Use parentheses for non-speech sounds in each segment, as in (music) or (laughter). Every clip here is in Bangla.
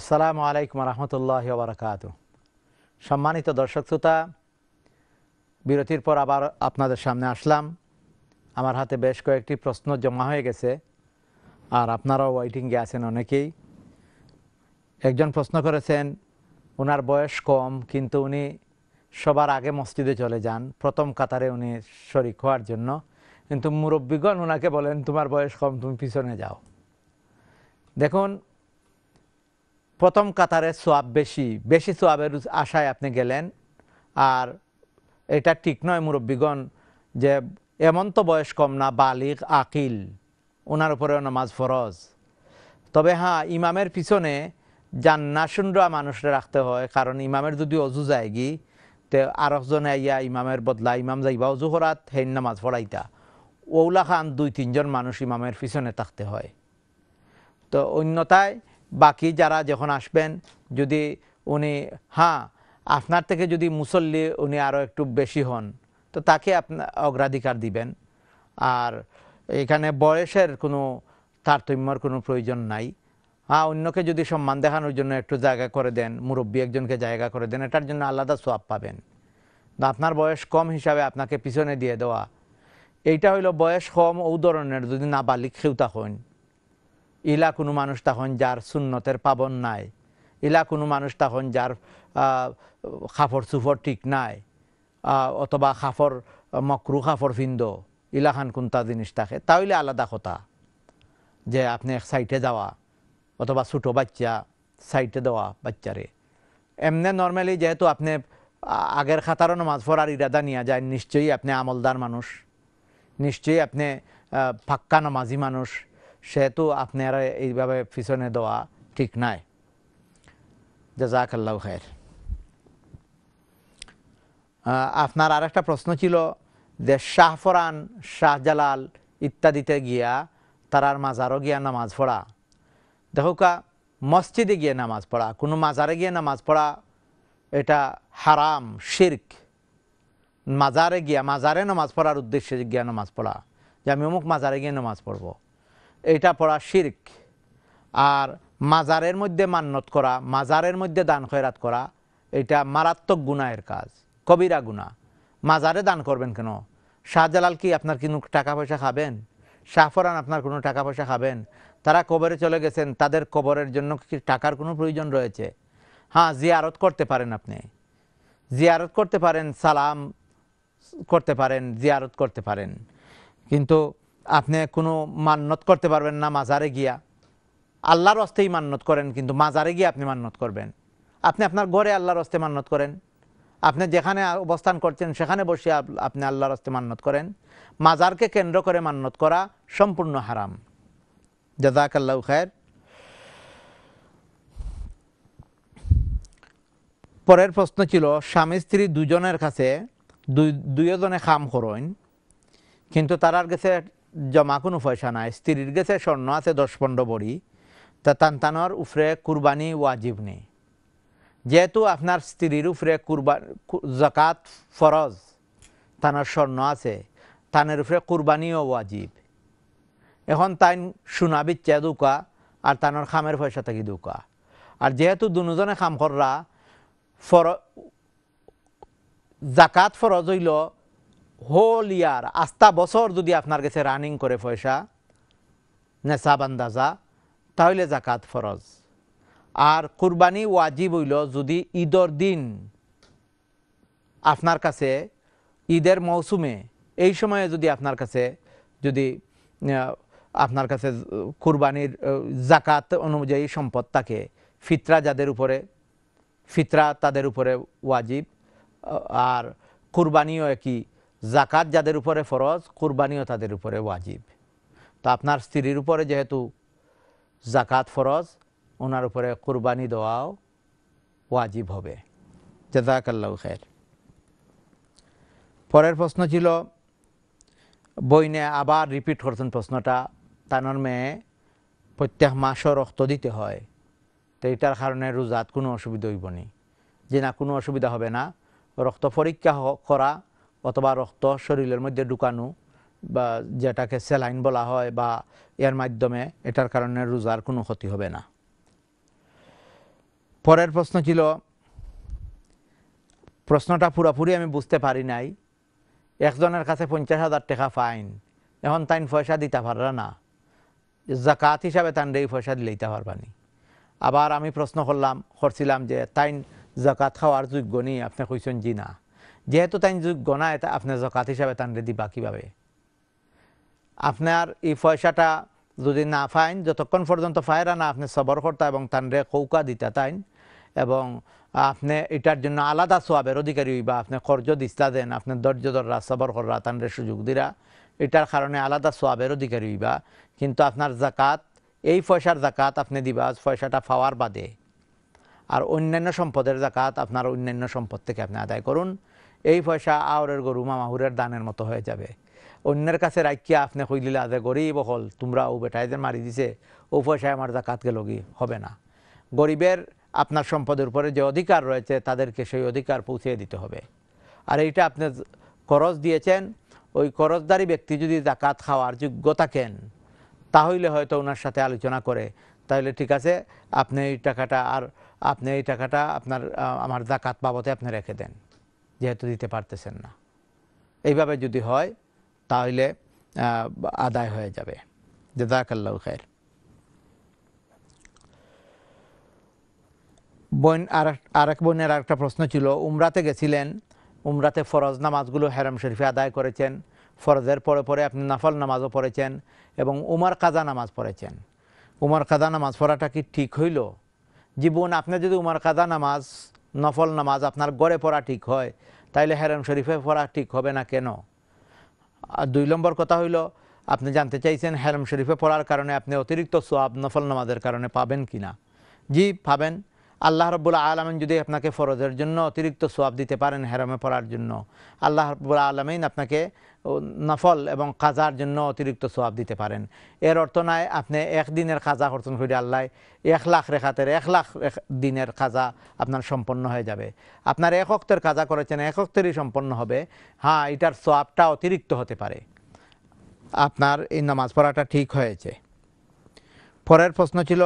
আসসালামু আলাইকুম রহমতুল্লাহ বারকাত সম্মানিত দর্শক শ্রোতা বিরতির পর আবার আপনাদের সামনে আসলাম আমার হাতে বেশ কয়েকটি প্রশ্ন জমা হয়ে গেছে আর আপনারাও ওয়েটিংয়ে আছেন অনেকেই একজন প্রশ্ন করেছেন ওনার বয়স কম কিন্তু উনি সবার আগে মসজিদে চলে যান প্রথম কাতারে উনি শরিক হওয়ার জন্য কিন্তু মুরব্বীগণ ওনাকে বলেন তোমার বয়স কম তুমি পিছনে যাও দেখুন প্রথম কাতারে সোয়াব বেশি বেশি সোয়াবের আশায় আপনি গেলেন আর এটা ঠিক নয় মুরব্বীগণ যে এমন তো বয়স কম না বালিক আকিল ওনার উপরেও নামাজ ফরজ তবে হ্যাঁ ইমামের পিছনে সুন্দরা মানুষরা রাখতে হয় কারণ ইমামের যদি অজু যায়গি তে আরেকজনে আইয়া ইমামের বদলা ইমাম যাইবা অজু হরাত হেন নামাজ ফরাইতা ওউলা খান দুই তিনজন মানুষ ইমামের পিছনে থাকতে হয় তো অন্যতায় বাকি যারা যখন আসবেন যদি উনি হ্যাঁ আপনার থেকে যদি মুসল্লি উনি আরও একটু বেশি হন তো তাকে আপনার অগ্রাধিকার দিবেন আর এখানে বয়সের কোনো তারতম্যর কোনো প্রয়োজন নাই হ্যাঁ অন্যকে যদি সম্মান দেখানোর জন্য একটু জায়গা করে দেন মুরব্বী একজনকে জায়গা করে দেন এটার জন্য আলাদা সোয়াব পাবেন আপনার বয়স কম হিসাবে আপনাকে পিছনে দিয়ে দেওয়া এইটা হইল বয়স কম ও ধরনের যদি নাবালিক খেউতা হন ইলা কোনো মানুষ তখন যার সুন্নতের পাবন নাই ইলা কোনো মানুষ তখন যার খাফর সুফর ঠিক নাই অথবা খাফর মকরু খাফর ফিন্দ ইলাখান কোনটা জিনিস থাকে তাহলে আলাদা কথা যে আপনি এক সাইটে যাওয়া অথবা ছোটো বাচ্চা সাইটে দেওয়া বাচ্চারে এমনি নর্মালি যেহেতু আপনি আগের খাতারও নমাজ পড়ার ইরাদা নিয়ে যায় নিশ্চয়ই আপনি আমলদার মানুষ নিশ্চয়ই আপনি ফাক্কা নমাজি মানুষ সেহেতু আপনারা এইভাবে পিছনে দেওয়া ঠিক নাই জাজাক আল্লাহ খায়ের আপনার আর একটা প্রশ্ন ছিল যে শাহফরান শাহজালাল ইত্যাদিতে গিয়া তারার মাজারও গিয়া নামাজ পড়া দেখুকা মসজিদে গিয়ে নামাজ পড়া কোনো মাজারে গিয়ে নামাজ পড়া এটা হারাম শির্ক মাজারে গিয়া মাজারে নামাজ পড়ার উদ্দেশ্যে গিয়া নামাজ পড়া যে আমি অমুক মাজারে গিয়ে নামাজ পড়বো এটা পড়া শির্ক আর মাজারের মধ্যে মান্নত করা মাজারের মধ্যে দান খয়রাত করা এটা মারাত্মক গুণায়ের কাজ কবিরা গুণা মাজারে দান করবেন কেন শাহজালাল কি আপনার কোনো টাকা পয়সা খাবেন শাহফরান আপনার কোনো টাকা পয়সা খাবেন তারা কবরে চলে গেছেন তাদের কবরের জন্য কি টাকার কোনো প্রয়োজন রয়েছে হ্যাঁ জিয়ারত করতে পারেন আপনি জিয়ারত করতে পারেন সালাম করতে পারেন জিয়ারত করতে পারেন কিন্তু আপনি কোনো মান্নত করতে পারবেন না মাজারে গিয়া আল্লাহর অস্তেই মান্নত করেন কিন্তু মাজারে গিয়ে আপনি মান্নত করবেন আপনি আপনার ঘরে আল্লাহর অস্তে মান্নত করেন আপনি যেখানে অবস্থান করছেন সেখানে বসে আপনি আল্লাহর অস্তে মান্নত করেন মাজারকে কেন্দ্র করে মান্নত করা সম্পূর্ণ হারাম আল্লাহ খায়ের পরের প্রশ্ন ছিল স্বামী স্ত্রী দুজনের কাছে দুই দুইজনে খাম হরইন কিন্তু তারার কাছে জমা কোনো পয়সা নাই স্ত্রীর গেছে স্বর্ণ আছে দশ পনেরো বড়ি তা তানতানোর উফরে কুরবানি ওয়াজিব নেই যেহেতু আপনার স্ত্রীর উফরে কুরবান জাকাত ফরজ তানার স্বর্ণ আছে তানের উপরে কুরবানিও ওয়াজিব এখন তাইন সোনা বিচ্ছা দুকা আর তানোর খামের পয়সা থাকি দুকা আর যেহেতু দুজনে খাম কররা ফর জাকাত ফরজ হইল হোল ইয়ার আস্তা বছর যদি আপনার কাছে রানিং করে পয়সা নেশাব আন্দাজা তাহলে জাকাত ফরজ আর কুরবানি ওয়াজিব হইল যদি ঈদর দিন আপনার কাছে ঈদের মৌসুমে এই সময়ে যদি আপনার কাছে যদি আপনার কাছে কুরবানির জাকাত অনুযায়ী সম্পদ থাকে ফিতরা যাদের উপরে ফিতরা তাদের উপরে ওয়াজিব আর কুরবানিও একই জাকাত যাদের উপরে ফরজ কুরবানিও তাদের উপরে ওয়াজিব তো আপনার স্ত্রীর উপরে যেহেতু জাকাত ফরজ ওনার উপরে কুরবানি দেওয়াও ওয়াজিব হবে জাজাকাল্লাহ খের পরের প্রশ্ন ছিল বইনে আবার রিপিট করছেন প্রশ্নটা তানোর মেয়ে প্রত্যেক মাসও রক্ত দিতে হয় তো এটার কারণে রোজাত কোনো অসুবিধা হইব নি যে না কোনো অসুবিধা হবে না রক্ত পরীক্ষা করা অথবা রক্ত শরীরের মধ্যে ঢুকানো বা যেটাকে স্যালাইন বলা হয় বা এর মাধ্যমে এটার কারণে রোজার কোনো ক্ষতি হবে না পরের প্রশ্ন ছিল প্রশ্নটা পুরাপুরি আমি বুঝতে পারি নাই একজনের কাছে পঞ্চাশ হাজার টাকা ফাইন এখন তাইন পয়সা দিতে পারবে না জাকাত হিসাবে তান এই পয়সা পারবা পারবানি আবার আমি প্রশ্ন করলাম করছিলাম যে তাইন জাকাত খাওয়ার যোগ্য নেই আপনি কইসেন জি না যেহেতু তাই যুগ গনা এটা আপনার জকাত হিসাবে তান দিবা কীভাবে আপনার এই পয়সাটা যদি না ফাইন যতক্ষণ পর্যন্ত ফায়রা না আপনি সবর করতা এবং রে কৌকা দিতা তাইন এবং আপনি এটার জন্য আলাদা সোয়াবের অধিকারী হইবা আপনি কর্য দিস্তা দেন আপনার ধৈর্য ধররা সবর কররা রে সুযোগ দিরা এটার কারণে আলাদা সোয়াবের অধিকারী হইবা কিন্তু আপনার জাকাত এই পয়সার জাকাত আপনি দিবা পয়সাটা পাওয়ার বাদে আর অন্যান্য সম্পদের জাকাত আপনার অন্যান্য সম্পদ থেকে আপনি আদায় করুন এই পয়সা আওরের গরু মামাহুরের দানের মতো হয়ে যাবে অন্যের কাছে রাখিয়া আপনি কইলিলে আদে গরিব হল তোমরা ও বেটাইদের মারি দিছে ও পয়সায় আমার জাকাত গেল হবে না গরিবের আপনার সম্পদের উপরে যে অধিকার রয়েছে তাদেরকে সেই অধিকার পৌঁছিয়ে দিতে হবে আর এইটা আপনি খরচ দিয়েছেন ওই খরচদারি ব্যক্তি যদি জাকাত খাওয়ার যোগ্য থাকেন তাহলে হয়তো ওনার সাথে আলোচনা করে তাহলে ঠিক আছে আপনি এই টাকাটা আর আপনি এই টাকাটা আপনার আমার জাকাত বাবদে আপনি রেখে দেন যেহেতু দিতে পারতেছেন না এইভাবে যদি হয় তাহলে আদায় হয়ে যাবে জেদাকাল্লাহ খায়ের বোন আর আরেক বোনের আরেকটা প্রশ্ন ছিল উমরাতে গেছিলেন উমরাতে ফরজ নামাজগুলো হেরাম শরীফে আদায় করেছেন ফরজের পরে পরে আপনি নাফল নামাজও পড়েছেন এবং উমার কাজা নামাজ পড়েছেন উমার কাজা নামাজ পড়াটা কি ঠিক হইল জীবন আপনি যদি উমার কাজা নামাজ নফল নামাজ আপনার গড়ে পড়া ঠিক হয় তাইলে হেরাম শরীফে পড়া ঠিক হবে না কেন আর দুই নম্বর কথা হইল আপনি জানতে চাইছেন হেরাম শরীফে পড়ার কারণে আপনি অতিরিক্ত সোয়াব নফল নামাজের কারণে পাবেন কি না জি পাবেন আল্লাহ রব্বুল আলমিন যদি আপনাকে ফরজের জন্য অতিরিক্ত সোয়াব দিতে পারেন হেরামে পড়ার জন্য আল্লাহ রব্বুল আলমিন আপনাকে নফল এবং কাজার জন্য অতিরিক্ত সোয়াব দিতে পারেন এর অর্থ নাই আপনি একদিনের কাজা অর্জন করে আল্লাহ এক লাখ রেখাতের এক লাখ দিনের কাজা আপনার সম্পন্ন হয়ে যাবে আপনার এক অক্তের কাজা করেছেন এক অক্তেরই সম্পন্ন হবে হ্যাঁ এটার সোয়াবটা অতিরিক্ত হতে পারে আপনার এই নামাজ পড়াটা ঠিক হয়েছে পরের প্রশ্ন ছিল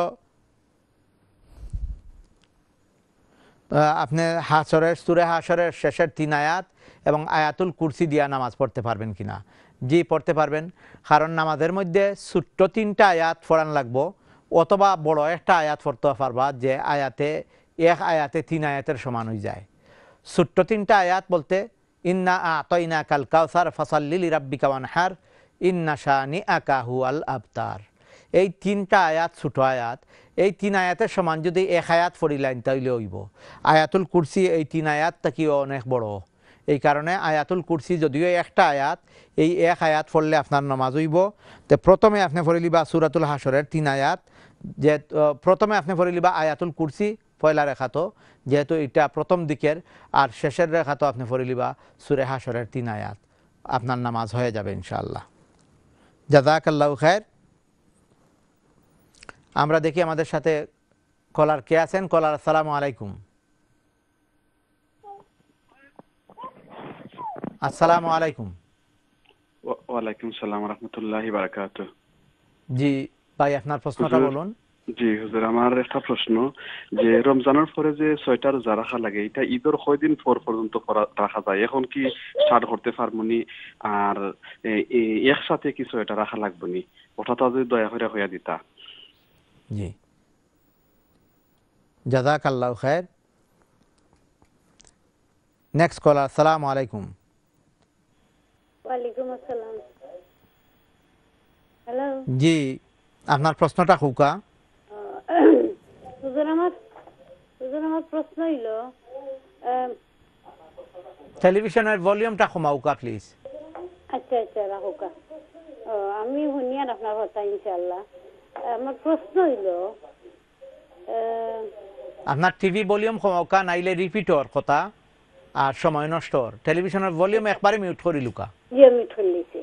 আপনি হাসরের সুরে হাসরের শেষের তিন আয়াত এবং আয়াতুল কুরসি দিয়া নামাজ পড়তে পারবেন কি না জি পড়তে পারবেন কারণ নামাজের মধ্যে ছোট্ট তিনটা আয়াত ফোড়ান লাগবো অথবা বড় একটা আয়াত পড়তে পারবা যে আয়াতে এক আয়াতে তিন আয়াতের সমান হয়ে যায় ছোট্ট তিনটা আয়াত বলতে ইন্না আতইনা কাল কাউসার ফসাল্লিল রাব্বিকা ওয়ানহার ইন্না শাহ নি আকাহু আল আবতার এই তিনটা আয়াত ছোটো আয়াত এই তিন আয়াতের সমান যদি এক আয়াত ফরিলাইন তাইলে হইব আয়াতুল কুরসি এই তিন আয়াত কি অনেক বড় এই কারণে আয়াতুল কুরসি যদিও একটা আয়াত এই এক আয়াত পড়লে আপনার নামাজ হইব তো প্রথমে আপনি ফরিলি লিবা সুরাতুল হাসরের তিন আয়াত যে প্রথমে আপনি ফরিলি লিবা আয়াতুল কুরসি পয়লা রেখা তো যেহেতু এটা প্রথম দিকের আর শেষের রেখা তো আপনি ফরিলি লিবা সুরে হাসরের তিন আয়াত আপনার নামাজ হয়ে যাবে ইনশাআল্লাহ জাদাকাল্লাহ খায়ের আমরা দেখি আমাদের সাথে কলার কে আছেন কলার আসসালামু আলাইকুম আসসালাম আলাইকুম ওয়ালাইকুম সালাম জি ভাই আপনার প্রশ্নটা বলুন জি হুজুর আমার একটা প্রশ্ন যে রমজানের পরে যে ছয়টা রোজা রাখা লাগে এটা ঈদের কয় পর পর্যন্ত রাখা যায় এখন কি স্টার্ট করতে পারবনি আর একসাথে কি ছয়টা রাখা লাগবনি ওটা তো দয়া করে হইয়া দিতা জি জাজাক আল্লাহ খায়ের নেক্সট কলার সালাম আলাইকুম জি আপনার প্রশ্নটা হুকা আমার প্রশ্ন হইল টেলিভিশনের ভলিউমটা কমাউকা প্লিজ আচ্ছা আচ্ছা রাহুকা আমি শুনিয়ার আপনার কথা ইনশাল্লাহ আমার প্রশ্ন হইল আপনার টিভি ভলিউম কমকা নাইলে রিপিট হওয়ার কথা আর সময় নষ্ট টেলিভিশনের ভলিউম একবারে মিউট করি লুকা জি মিউট করে লিছি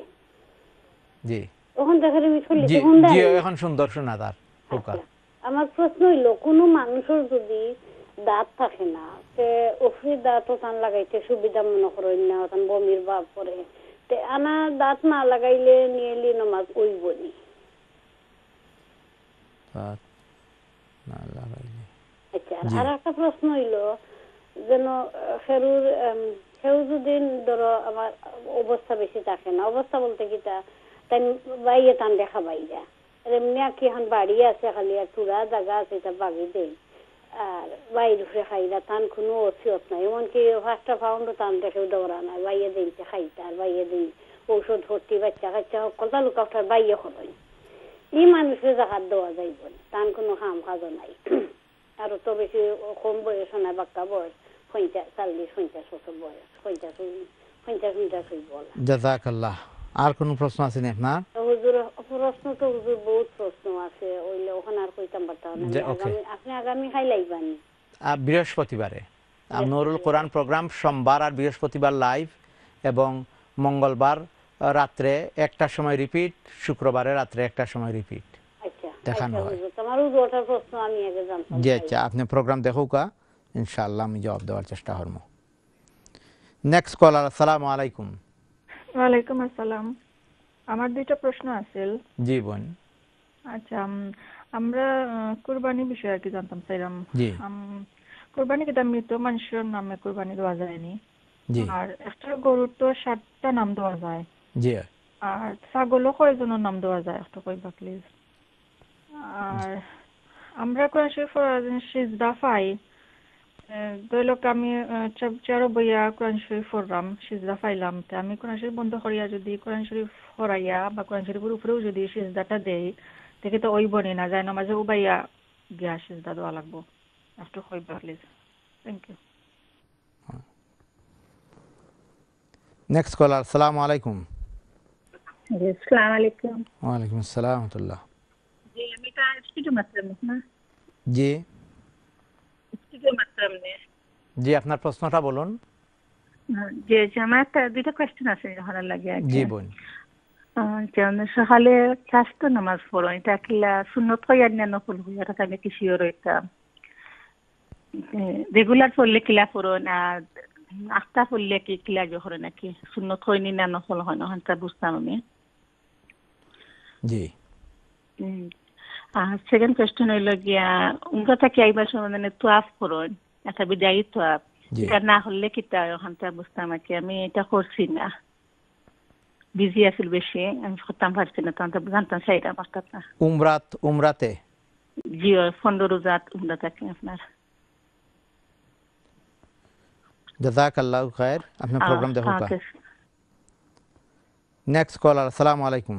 জি ওখান যায় মিউট করে লিছি জি এখন সুন্দর শোনা তার পোকা আচ্ছা, আমার প্রশ্ন হইল কোন মানুষের যদি দাঁত থাকে না সে ওফরি দাঁত ওখান লাগাইতে সুবিধা মনে করেন না ওখান বমির ভাব করে তে আনা দাঁত না লাগাইলে নিয়ে নমাজ ওইবনি আচ্ছা, আর একটা প্রশ্ন হইল যেন ফেরুর যদি ধরো আমার অবস্থা বেশি থাকে না অবস্থা বলতে কি তা তাই বাইয়ে তান দেখা এমনি কি এখন বাড়ি আছে খালি আর চূড়া জায়গা আছে বাগি দেই আর বাইর ঘুরে তান কোনো অসিয়ত নাই এমনকি তান দেখেও দৌড়া বাইয়ে দিনছে খাইতে আর বাইয়ে দিন ঔষধ ভর্তি বাচ্চা কাচ্চা সকল তালুকা উঠার বাইয়ে হলই এই মানুষের জাহাজ দেওয়া যাইব না তান কোনো হাম কাজও নাই (clears throat) আর তো বেশি কম বয়স না বাক্কা বয়স পঞ্চাশ চল্লিশ পঞ্চাশ বছর বয়স পঞ্চাশ পঞ্চাশ পঞ্চাশ হইব জাজাকাল্লাহ আর কোন প্রশ্ন আছে নি আপনার হুজুর প্রশ্ন তো হুজুর বহুত প্রশ্ন আছে ওইলে ওখানে আর কইতাম পারতাম আপনি আগামী খাই লাইবানি বৃহস্পতিবারে নুরুল কোরআন প্রোগ্রাম সোমবার আর বৃহস্পতিবার লাইভ এবং মঙ্গলবার রাত্রে একটা সময় রিপিট শুক্রবারে রাত্রে একটা সময় রিপিট আচ্ছা, দেখানো আচ্ছা, হয় জি আচ্ছা আপনি প্রোগ্রাম দেখুকা ইনশাল্লাহ আমি জবাব দেওয়ার চেষ্টা করবো নেক্সট কলার আসসালাম আলাইকুম ওয়ালাইকুম আসসালাম আমার দুইটা প্রশ্ন আছে জি বোন আচ্ছা আমরা কুরবানি বিষয়ে আর কি জানতাম চাইলাম কুরবানি কিন্তু মৃত মানুষের নামে কুরবানি দেওয়া যায়নি আর একটা গরুর তো সাতটা নাম দেওয়া যায় জি আর ছাগলও কয়জনের নাম দেওয়া যায় একটু কইবা প্লিজ আর আমরা কোরআন শরীফের সিজদা পাই ধরলোক আমি চেয়ারও বইয়া কোরআন শরীফ পড়লাম সিজদা পাইলাম তো আমি কোরআন শরীফ বন্ধ করিয়া যদি কোরআন শরীফ হরাইয়া বা কোরআন শরীফের উপরেও যদি সিজদাটা দেই দেখি তো ওই বনে না যায় না মাঝে উবাইয়া গিয়া সিজদা দেওয়া লাগবো একটু কইবা please thank you next caller সালাম আলাইকুম জি আপনার প্রশ্নটা বলুন দুইটা কোশ্চেন আছে সকালে চাষ্ট নামাজ পড়ো এটা কিলা সুন্নত হয় আর না নফল হয় আমি কি শিওর রেগুলার পড়লে কিলা পড়ো না আস্তা পড়লে কি কিলা জহরে নাকি সুন্নত হয়নি না নফল হয় না বুঝতাম আমি জি আর সেকেন্ড কোয়েশ্চেন হইল গিয়া উমরা থাকি আইবার সময় মানে তোয়াফ করুন বিদায়ী না হলে কিতা ওখানটা আমি এটা করছি না বিজি আছিল বেশি আমি পারছি না তখন জানতাম উমরাত উমরাতে জি পনেরো রোজাত উমরা থাকি আপনার খায়ের আপনার প্রোগ্রাম দেখো নেক্সট কলার আসসালামু আলাইকুম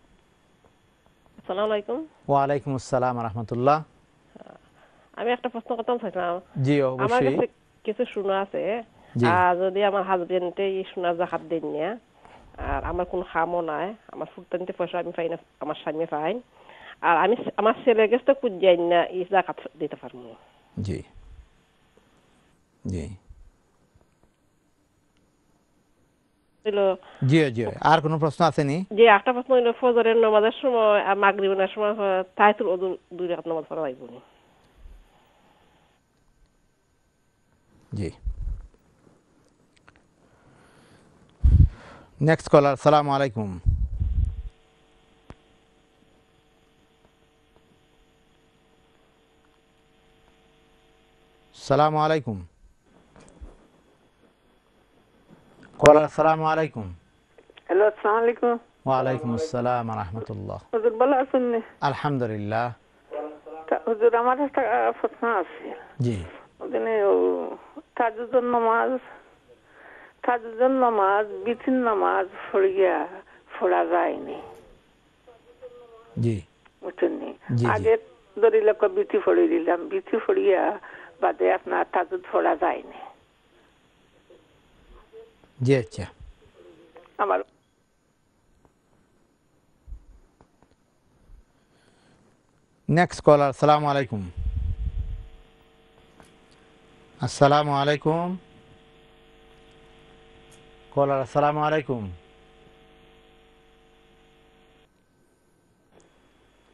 আসসালামু আলাইকুম ওয়া আমি একটা প্রশ্ন করতাম চাইছিলাম আমার কাছে কিছু শোনা আছে যদি আমার হাজবেন্ড এই জাকাত দেন আর আমার কোনো খামও নাই আমার ফুটতানিতে পয়সা আমি পাই না আমার স্বামী পাই আর আমি আমার ছেলের কাছে তো কুজ না এই জাকাত দিতে পারবো জি জি জি জি আর কোনো প্রশ্ন আছে নি জি একটা প্রশ্ন হলো ফজরের নামাজের সময় আর মাগরিবের সময় তাইতুল ওযু দুই রাকাত নামাজ পড়া লাগবে জি নেক্সট কলার সালাম আলাইকুম সালামু আলাইকুম কল আসসালামু আলাইকুম হ্যালো আসসালামু আলাইকুম ওয়া আলাইকুম আসসালাম ওয়া রাহমাতুল্লাহ হুজুর ভালো আছেন আলহামদুলিল্লাহ হুজুর আমার একটা প্রশ্ন আছে জি ওখানে তাজুদের নামাজ তাজুদের নামাজ বিতিন নামাজ ফড়িয়া ফোড়া যায়নি জি বুঝছেন আগে ধরিলে বিতি ফড়ি দিলাম বিতি ফড়িয়া বাদে আপনার তাজুদ ফোড়া যায়নি জি আচ্ছা আমার নেক্সট কলার সালাম আলাইকুম আসসালামু আলাইকুম কলার আসসালামু আলাইকুম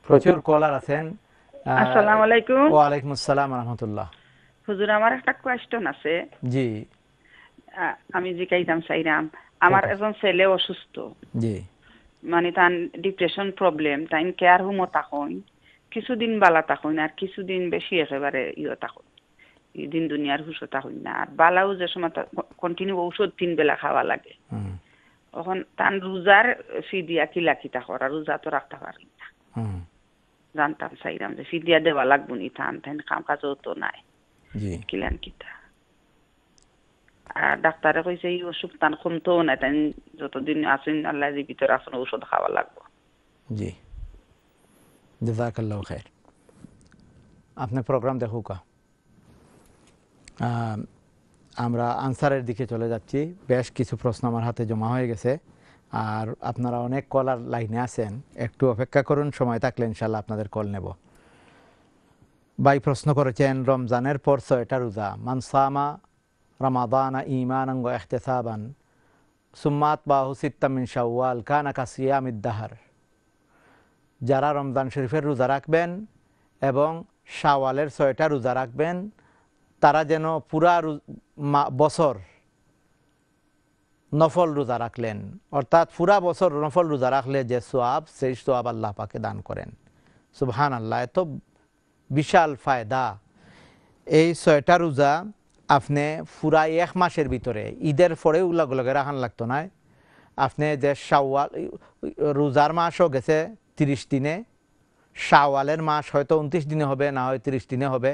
প্রচুর কলার আছেন আসসালামু আলাইকুম ওয়া আলাইকুম আসসালাম রাহমাতুল্লাহ হুজুর আমার একটা কোয়েশ্চন আছে জি আমি জিকাইতাম চাইরাম আমার এজন ছেলে অসুস্থ মানে তান ডিপ্রেশন প্রবলেম তাই কেয়ার হুমো তাকই কিছুদিন বালা না আর কিছুদিন বেশি একেবারে ইয় তাকই দিন দুনিয়ার হুসো হই না আর বালাও যে সময় কন্টিনিউ ঔষধ তিন বেলা খাওয়া লাগে তখন তান রোজার ফি দিয়া কি লাখি তা আর রোজা তো রাখতে পারি না জানতাম চাইরাম যে ফি দিয়া দেওয়া লাগবো নি তান তাই কাম কাজও তো নাই কিলান কিতা ডাক্তারে কইছে এই ওষুধটান কমতেও না তাই যতদিন আছেন আল্লাহ জীবিত আছেন ওষুধ খাওয়া লাগবে জি জাজাকাল্লাহ খের আপনার প্রোগ্রাম কা আমরা আনসারের দিকে চলে যাচ্ছি বেশ কিছু প্রশ্ন আমার হাতে জমা হয়ে গেছে আর আপনারা অনেক কলার লাইনে আছেন একটু অপেক্ষা করুন সময় থাকলে ইনশাল্লাহ আপনাদের কল নেব ভাই প্রশ্ন করেছেন রমজানের পর ছয়টা রোজা মানসামা রমাদানা ইমানঙ্গ এখতেসাবান সুম্মাত বাহু সিত্তামিন শাওয়াল কানা কাসিয়ামিদ্দাহার যারা রমজান শরীফের রোজা রাখবেন এবং শাওয়ালের ছয়টা রোজা রাখবেন তারা যেন পুরা বছর নফল রোজা রাখলেন অর্থাৎ পুরা বছর নফল রোজা রাখলে যে সোয়াব সেই সোয়াব আল্লাহ পাকে দান করেন সুবহান আল্লাহ এত বিশাল ফায়দা এই ছয়টা রোজা আপনি ফুরাই এক মাসের ভিতরে ঈদের পরে লগে রাখান লাগতো না আপনি যে শাওয়াল রোজার মাসও গেছে তিরিশ দিনে শাওয়ালের মাস হয়তো উনত্রিশ দিনে হবে না হয় তিরিশ দিনে হবে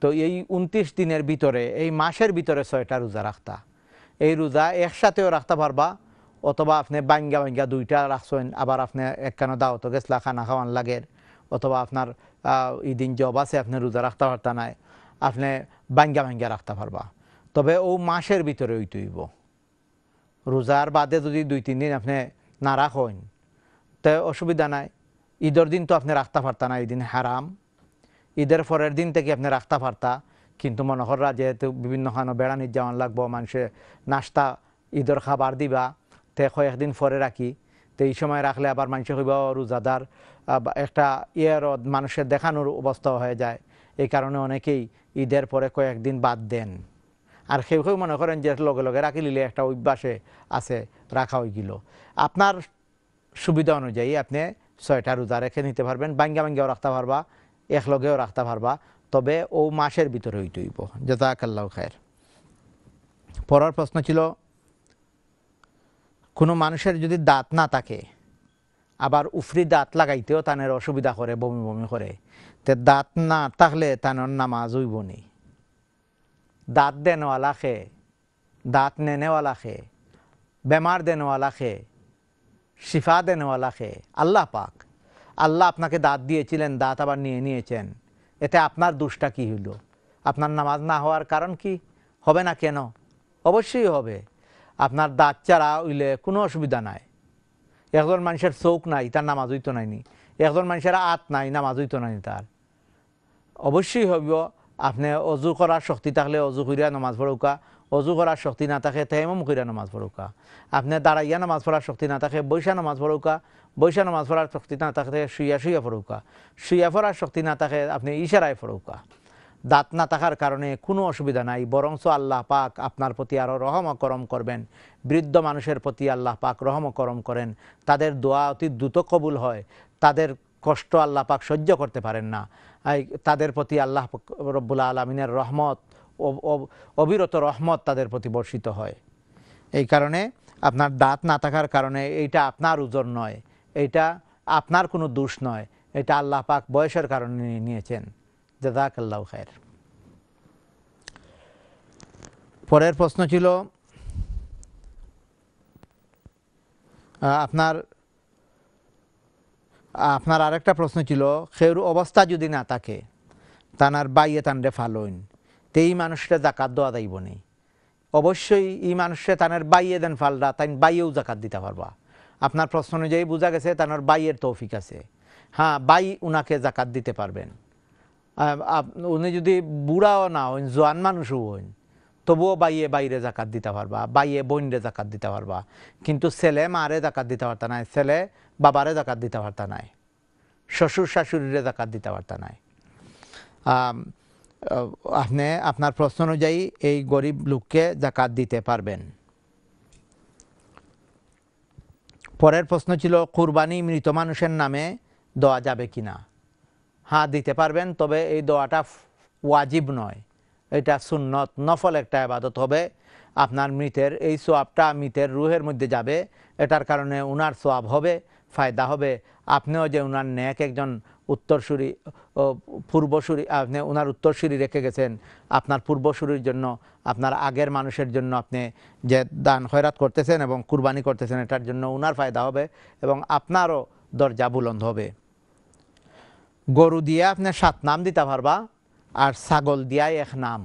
তো এই উনত্রিশ দিনের ভিতরে এই মাসের ভিতরে ছয়টা রোজা রাখতা এই রোজা একসাথেও রাখতে পারবা অথবা আপনি বাঙ্গা বাঙ্গা দুইটা রাখছেন আবার আপনি একখানো দাওয়াত গেছলা খানা খাওয়ান লাগের অথবা আপনার ঈদিন জব আছে আপনি রোজা রাখতে পারতা নাই আপনি বাঙ্গা বাঙ্গা রাখতে পারবা তবে ও মাসের ভিতরে ওই তুইব রোজার বাদে যদি দুই তিন দিন আপনি না রাখেন তো অসুবিধা নাই ঈদের দিন তো আপনি রাখতে পারতা না এই দিন হারাম ঈদের পরের দিন থেকে আপনি রাখতে পারতা কিন্তু মনোহররা যেহেতু বিভিন্ন খানো বেড়ানির যাওয়ান লাগবো মানুষের নাস্তা ঈদের খাবার দিবা তে কয়েকদিন পরে রাখি তো এই সময় রাখলে আবার মানুষে হইব রোজাদার একটা ইয়ের মানুষের দেখানোর অবস্থা হয়ে যায় এই কারণে অনেকেই ঈদের পরে কয়েকদিন বাদ দেন আর কেউ কেউ মনে করেন যে লগে লগে রাখি লিলে একটা অভ্যাসে আছে রাখা গেল আপনার সুবিধা অনুযায়ী আপনি ছয়টা রোজা রেখে নিতে পারবেন বাঙ্গা বাঙ্গাও রাখতে পারবা একলগেও রাখতে পারবা তবে ও মাসের ভিতরে হইতে হইব জেতাকাল্লাহ খায়ের পরের প্রশ্ন ছিল কোনো মানুষের যদি দাঁত না থাকে আবার উফরি দাঁত লাগাইতেও তানের অসুবিধা করে বমি বমি করে তে দাঁত না থাকলে তানের নামাজ উইব নি দাঁত দেনওয়ালা খে দাঁত নেনেওয়ালা খে বেমার দেনওয়ালা খে শিফা দেনওয়ালা খে আল্লাহ পাক আল্লাহ আপনাকে দাঁত দিয়েছিলেন দাঁত আবার নিয়ে নিয়েছেন এতে আপনার দুষ্টা কি হইল আপনার নামাজ না হওয়ার কারণ কি হবে না কেন অবশ্যই হবে আপনার দাঁত চারা উইলে কোনো অসুবিধা নাই একজন মানুষের চোখ নাই তার নামাজ হইতো নাইনি একজন মানুষের আত নাই নামাজ হইতো নাইনি তার অবশ্যই হইব আপনি অজু করার শক্তি থাকলে অজু করিয়া নামাজ পড়ুকা অজু করার শক্তি না থাকে তেমম করিয়া নামাজ পড়ুকা আপনি দাঁড়াইয়া নামাজ পড়ার শক্তি না থাকে বৈশা নামাজ পড়ুকা বৈশা নামাজ পড়ার শক্তি না থাকে শুইয়া শুইয়া পড়ুকা শুইয়া পড়ার শক্তি না থাকে আপনি ইশারায় পড়ুকা দাঁত না থাকার কারণে কোনো অসুবিধা নাই বরংস আল্লাহ পাক আপনার প্রতি আরও রহম করম করবেন বৃদ্ধ মানুষের প্রতি আল্লাহ পাক রহম করম করেন তাদের দোয়া অতি দ্রুত কবুল হয় তাদের কষ্ট আল্লাহ পাক সহ্য করতে পারেন না তাদের প্রতি আল্লাহ রব্বুল আলমিনের রহমত অবিরত রহমত তাদের প্রতি বর্ষিত হয় এই কারণে আপনার দাঁত না থাকার কারণে এইটা আপনার উজোর নয় এইটা আপনার কোনো দোষ নয় এটা আল্লাহ পাক বয়সের কারণে নিয়েছেন জাজাকাল্লাহ খায়ের পরের প্রশ্ন ছিল আপনার আপনার আরেকটা প্রশ্ন ছিল খেউর অবস্থা যদি না থাকে তানার বাইয়ে তানরে ফালোইন তে এই মানুষটা জাকাত দেওয়া যাইব নেই অবশ্যই এই মানুষে তানের বাইয়ে দেন ফালরা তাই বাইয়েও জাকাত দিতে পারবা আপনার প্রশ্ন অনুযায়ী বোঝা গেছে তানার বাইয়ের তৌফিক আছে হ্যাঁ বাই উনাকে জাকাত দিতে পারবেন উনি যদি বুড়াও না হইন জোয়ান মানুষও হইন তবুও বাইয়ে বাইরে জাকাত দিতে পারবা বাইয়ে বোনরে জাকাত দিতে পারবা কিন্তু ছেলে মারে জাকাত দিতে পারতা নাই ছেলে বাবারে জাকাত দিতে পারতা নাই শ্বশুর শাশুড়িরে জাকাত দিতে পারতা নাই আপনি আপনার প্রশ্ন অনুযায়ী এই গরিব লোককে জাকাত দিতে পারবেন পরের প্রশ্ন ছিল কুরবানি মৃত মানুষের নামে দেওয়া যাবে কিনা হ্যাঁ দিতে পারবেন তবে এই দোয়াটা ওয়াজিব নয় এটা সুন্নত নফল একটা আবাদত হবে আপনার মৃতের এই সোয়াবটা মৃতের রুহের মধ্যে যাবে এটার কারণে উনার সোয়াব হবে ফায়দা হবে আপনিও যে উনার ন্যাক একজন উত্তরসূরি পূর্বসূরি আপনি ওনার উত্তরসূরি রেখে গেছেন আপনার পূর্বসূরির জন্য আপনার আগের মানুষের জন্য আপনি যে দান খয়রাত করতেছেন এবং কুরবানি করতেছেন এটার জন্য ওনার ফায়দা হবে এবং আপনারও দরজা বুলন্দ হবে গরু দিয়ে আপনি সাত নাম দিতে পারবা আর ছাগল দিয়া এক নাম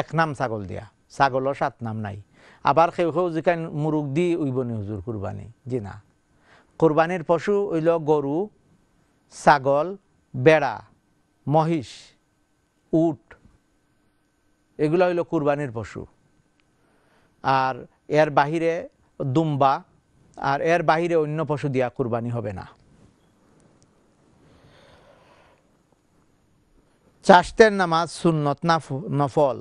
এক নাম ছাগল দিয়া ছাগলও সাত নাম নাই আবার কেউ কেউ যেখান মুরুগ দি উইবনি হুজুর কুরবানি জি না কুরবানির পশু হইল গরু ছাগল বেড়া মহিষ উট এগুলো হইল কুরবানির পশু আর এর বাহিরে দুম্বা আর এর বাহিরে অন্য পশু দিয়া কুরবানি হবে না চাষতের নামাজ সুন্নত না নফল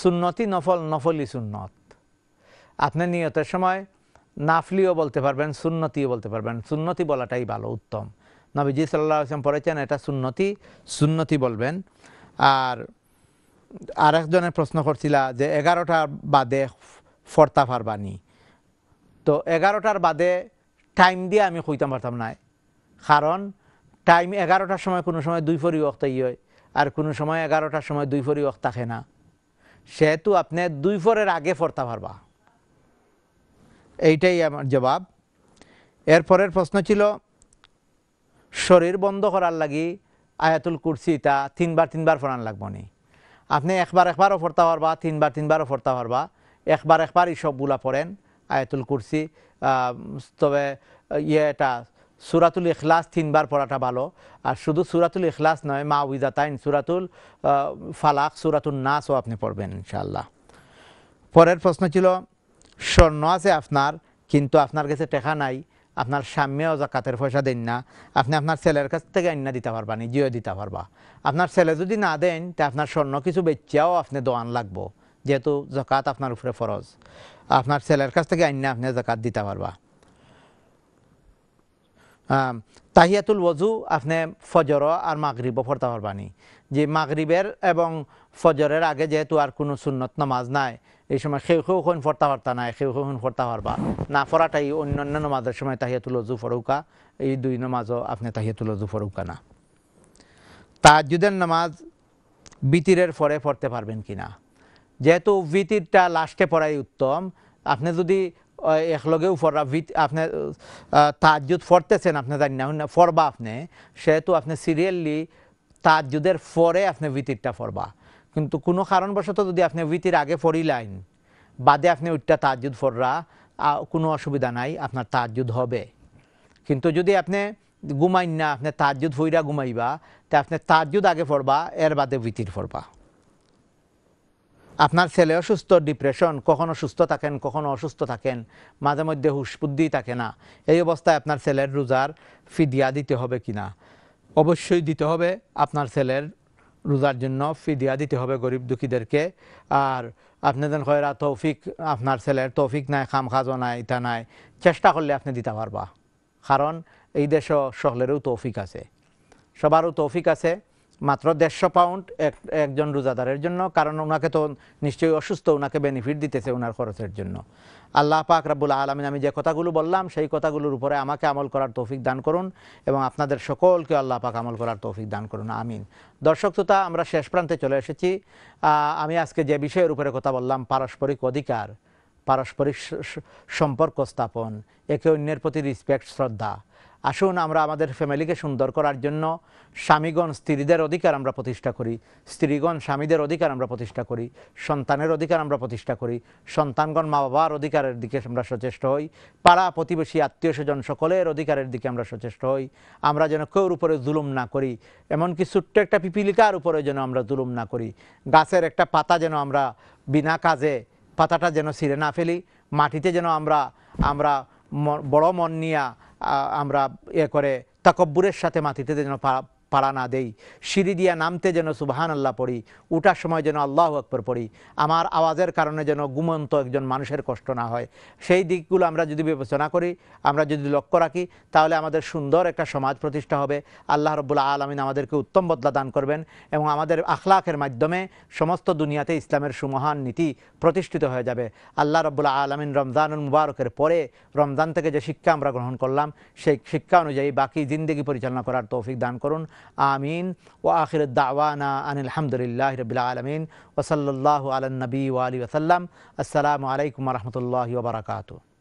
সুন্নতি নফল নফলি সুন্নত আপনি নিয়তের সময় নাফলিও বলতে পারবেন সুন্নতিও বলতে পারবেন সুন্নতি বলাটাই ভালো উত্তম নবীজি সাল্লাহ আসলাম পড়েছেন এটা সুন্নতি সুন্নতি বলবেন আর আরেকজনের প্রশ্ন করছিলা যে এগারোটার বাদে ফর্তা ফারবানি তো এগারোটার বাদে টাইম দিয়ে আমি খুঁজতে পারতাম না কারণ টাইম এগারোটার সময় কোনো সময় দুই ফরি অক্ত হয় আর কোনো সময় এগারোটার সময় দুই ফরি অক থাকে না সেহেতু আপনি দুই ফরের আগে ফরতে পারবা এইটাই আমার জবাব এরপরের প্রশ্ন ছিল শরীর বন্ধ করার লাগি আয়াতুল কুরসি তা তিনবার তিনবার ফোরান লাগব নি আপনি একবার একবারও ফরতা পারবা তিনবার তিনবারও ফরতা পারবা একবার একবার সবগুলা পড়েন আয়াতুল কুরসি তবে ইয়েটা সুরাতুল ইখলাস তিনবার পড়াটা ভালো আর শুধু সুরাতুল ইখলাস নয় মা উইজাতাইন সুরাতুল ফালাক সুরাতুল নাসও আপনি পড়বেন ইনশাল্লাহ পরের প্রশ্ন ছিল স্বর্ণ আছে আপনার কিন্তু আপনার কাছে টেকা নাই আপনার সাম্যেও জাকাতের পয়সা দেন না আপনি আপনার ছেলের কাছ থেকে আইনা দিতে পারবা নিজেও দিতে পারবা আপনার ছেলে যদি না দেন তা আপনার স্বর্ণ কিছু বেচিয়াও আপনি দোয়ান লাগবো যেহেতু জকাত আপনার উপরে ফরজ আপনার ছেলের কাছ থেকে আইনা আপনি জাকাত দিতে পারবা তাহিয়াতুল ওজু আপনি ফজর আর মাগরিব পড়তে পারবানি যে মাগরিবের এবং ফজরের আগে যেহেতু আর কোনো সুন্নত নামাজ নাই এই সময় সেউ সেউ হইন ফরতা পারতা নাই সেউ সেউ হইন ফরতা পারবা না ফরাটাই অন্যান্য নমাজের সময় তাহিয়াতুল ওজু ফরৌকা এই দুই নমাজও আপনি তাহিয়াতুল ওজু ফরৌকা না তাজুদের নামাজ বিতিরের পরে পড়তে পারবেন কি না যেহেতু বিতিরটা লাস্টে পড়াই উত্তম আপনি যদি একলগে ফরা ভিত আপনি তাজুদ ফরতেছেন আপনি জানি না ফরবা আপনি সেহেতু আপনি সিরিয়ালি তাজুদের ফরে আপনি ভিতিরটা ফরবা কিন্তু কোনো কারণবশত যদি আপনি ভিতির আগে ফরিলাইন বাদে আপনি ওইটা তাজুদ ফররা কোনো অসুবিধা নাই আপনার তাজুদ হবে কিন্তু যদি আপনি ঘুমাইন না আপনি তাজুদ ফইরা ঘুমাইবা তা আপনি তাজুদ আগে ফরবা এর বাদে ভিতির ফরবা আপনার ছেলে অসুস্থ ডিপ্রেশন কখনো সুস্থ থাকেন কখনো অসুস্থ থাকেন মাঝে মধ্যে হুশ বুদ্ধি থাকে না এই অবস্থায় আপনার ছেলের রোজার ফিদিয়া দিতে হবে কি না অবশ্যই দিতে হবে আপনার ছেলের রোজার জন্য ফিদিয়া দিতে হবে গরিব দুঃখীদেরকে আর আপনি যেন হয়রা তৌফিক আপনার ছেলের তৌফিক নাই খাম খাজো নাই ইটা নাই চেষ্টা করলে আপনি দিতে পারবা কারণ এই দেশ সকলেরও তৌফিক আছে সবারও তৌফিক আছে মাত্র দেড়শো পাউন্ড এক একজন রোজাদারের জন্য কারণ ওনাকে তো নিশ্চয়ই অসুস্থ ওনাকে বেনিফিট দিতেছে ওনার খরচের জন্য আল্লাহ পাক রাবুল আলমিন আমি যে কথাগুলো বললাম সেই কথাগুলোর উপরে আমাকে আমল করার তৌফিক দান করুন এবং আপনাদের সকলকে আল্লাহ পাক আমল করার তৌফিক দান করুন আমিন দর্শক শ্রোতা আমরা শেষ প্রান্তে চলে এসেছি আমি আজকে যে বিষয়ের উপরে কথা বললাম পারস্পরিক অধিকার পারস্পরিক সম্পর্ক স্থাপন একে অন্যের প্রতি রিসপেক্ট শ্রদ্ধা আসুন আমরা আমাদের ফ্যামিলিকে সুন্দর করার জন্য স্বামীগণ স্ত্রীদের অধিকার আমরা প্রতিষ্ঠা করি স্ত্রীগণ স্বামীদের অধিকার আমরা প্রতিষ্ঠা করি সন্তানের অধিকার আমরা প্রতিষ্ঠা করি সন্তানগণ মা বাবার অধিকারের দিকে আমরা সচেষ্ট হই পাড়া প্রতিবেশী আত্মীয় স্বজন সকলের অধিকারের দিকে আমরা সচেষ্ট হই আমরা যেন কেউর উপরে জুলুম না করি এমনকি ছোট্ট একটা পিপিলিকার উপরে যেন আমরা জুলুম না করি গাছের একটা পাতা যেন আমরা বিনা কাজে পাতাটা যেন ছিঁড়ে না ফেলি মাটিতে যেন আমরা আমরা বড় মন নিয়া আমরা ইয়ে করে তাকব্বুরের সাথে মাটিতে যেন পাড়া না দেই সিঁড়ি দিয়া নামতে যেন সুবাহান আল্লাহ পড়ি উঠার সময় যেন আল্লাহ আকবর পড়ি আমার আওয়াজের কারণে যেন গুমন্ত একজন মানুষের কষ্ট না হয় সেই দিকগুলো আমরা যদি বিবেচনা করি আমরা যদি লক্ষ্য রাখি তাহলে আমাদের সুন্দর একটা সমাজ প্রতিষ্ঠা হবে আল্লাহ রব্বুল্লা আলমিন আমাদেরকে উত্তম বদলা দান করবেন এবং আমাদের আখলাখের মাধ্যমে সমস্ত দুনিয়াতে ইসলামের সুমহান নীতি প্রতিষ্ঠিত হয়ে যাবে আল্লাহ রব্বুল্লা আলমিন রমজানুল মুবারকের পরে রমজান থেকে যে শিক্ষা আমরা গ্রহণ করলাম সেই শিক্ষা অনুযায়ী বাকি জিন্দগি পরিচালনা করার তৌফিক দান করুন آمين وآخر الدعوانا أن الحمد لله رب العالمين وصلى الله على النبي وآله وسلم السلام عليكم ورحمة الله وبركاته